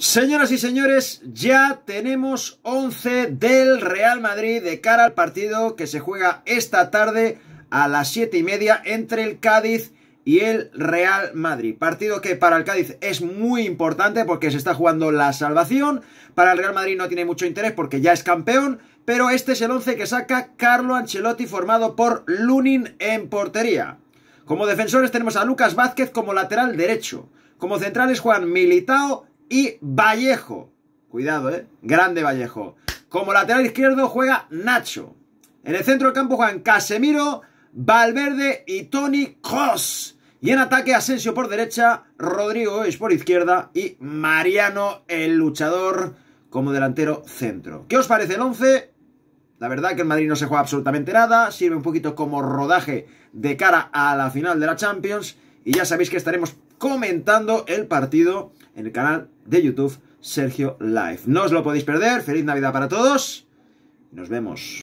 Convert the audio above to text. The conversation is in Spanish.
Señoras y señores, ya tenemos 11 del Real Madrid de cara al partido que se juega esta tarde a las siete y media entre el Cádiz y el Real Madrid. Partido que para el Cádiz es muy importante porque se está jugando la salvación. Para el Real Madrid no tiene mucho interés porque ya es campeón. Pero este es el 11 que saca Carlo Ancelotti formado por Lunin en portería. Como defensores tenemos a Lucas Vázquez como lateral derecho. Como centrales Juan Militao y Vallejo. Cuidado, ¿eh? Grande Vallejo. Como lateral izquierdo juega Nacho. En el centro del campo juegan Casemiro, Valverde y Tony Cross. Y en ataque Asensio por derecha, Rodrigo es por izquierda y Mariano el luchador como delantero centro. ¿Qué os parece el 11? La verdad que el Madrid no se juega absolutamente nada, sirve un poquito como rodaje de cara a la final de la Champions y ya sabéis que estaremos comentando el partido en el canal de YouTube Sergio Live. No os lo podéis perder. Feliz Navidad para todos. Nos vemos.